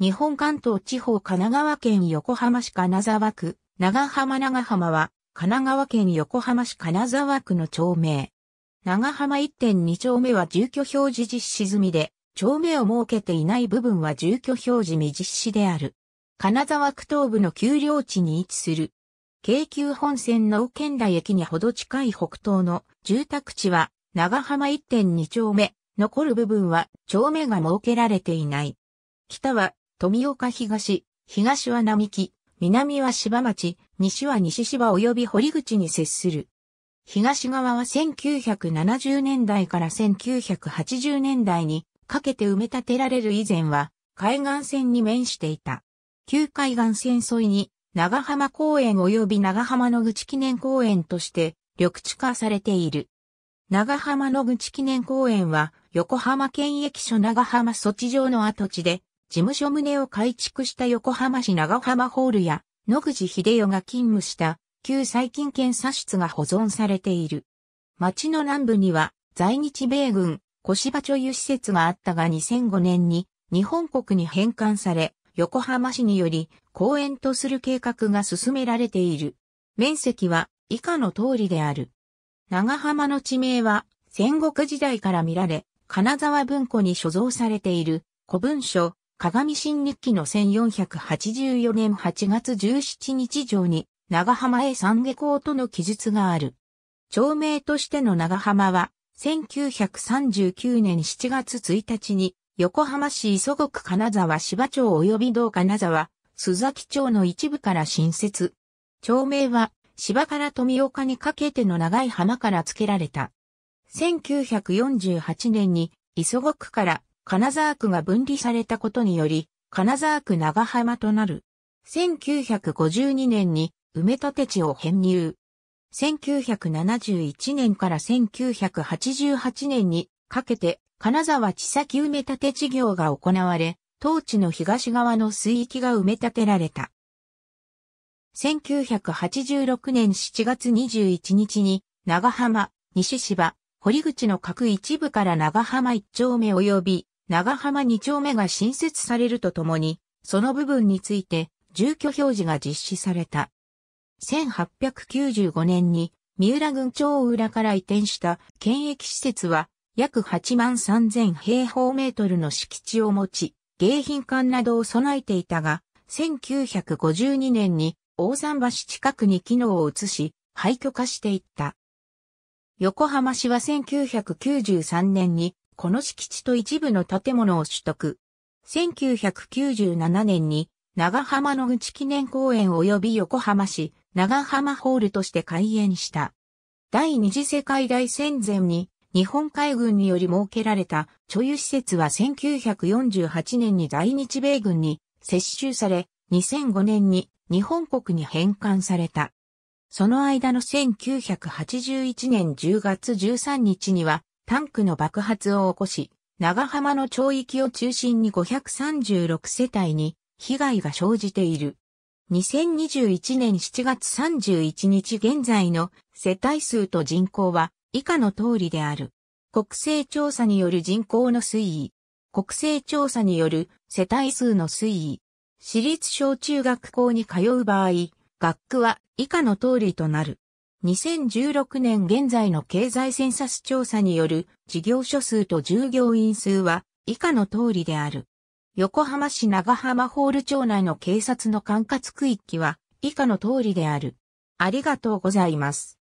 日本関東地方神奈川県横浜市金沢区、長浜長浜は、神奈川県横浜市金沢区の町名。長浜1.2丁目は住居表示実施済みで、町名を設けていない部分は住居表示未実施である。金沢区東部の丘陵地に位置する。京急本線の県台駅にほど近い北東の住宅地は、長浜1.2丁目、残る部分は町名が設けられていない。北は富岡東、東は並木、南は芝町、西は西芝及び堀口に接する。東側は1970年代から1980年代にかけて埋め立てられる以前は海岸線に面していた。旧海岸線沿いに長浜公園及び長浜野口記念公園として緑地化されている。長浜野口記念公園は横浜県駅所長浜措置場の跡地で事務所棟を改築した横浜市長浜ホールや野口秀代が勤務した旧最近検査室が保存されている。町の南部には在日米軍小芝所有施設があったが2005年に日本国に返還され、横浜市により公園とする計画が進められている。面積は以下の通りである。長浜の地名は戦国時代から見られ、金沢文庫に所蔵されている古文書鏡新日記の1484年8月17日上に、長浜へ三下校との記述がある。町名としての長浜は、1939年7月1日に、横浜市磯国金沢芝町及び道金沢、須崎町の一部から新設。町名は、芝から富岡にかけての長い浜から付けられた。1948年に、磯国から金沢区が分離されたことにより、金沢区長浜となる。1952年に埋め立て地を編入。1971年から1988年にかけて金沢地先埋め立て事業が行われ、当地の東側の水域が埋め立てられた。1986年7月21日に長浜、西芝、堀口の各一部から長浜一丁目及び長浜2丁目が新設されるとともに、その部分について住居表示が実施された。1895年に三浦郡を裏から移転した県役施設は約8万3000平方メートルの敷地を持ち、迎賓館などを備えていたが、1952年に大山橋近くに機能を移し、廃墟化していった。横浜市は1993年にこの敷地と一部の建物を取得。1997年に長浜野口記念公園及び横浜市長浜ホールとして開園した。第二次世界大戦前に日本海軍により設けられた貯油施設は1948年に在日米軍に接収され、2005年に日本国に返還された。その間の1981年10月13日にはタンクの爆発を起こし、長浜の町域を中心に536世帯に被害が生じている。2021年7月31日現在の世帯数と人口は以下の通りである。国勢調査による人口の推移。国勢調査による世帯数の推移。私立小中学校に通う場合、学区は以下の通りとなる。2016年現在の経済センサス調査による事業所数と従業員数は以下の通りである。横浜市長浜ホール町内の警察の管轄区域は以下の通りである。ありがとうございます。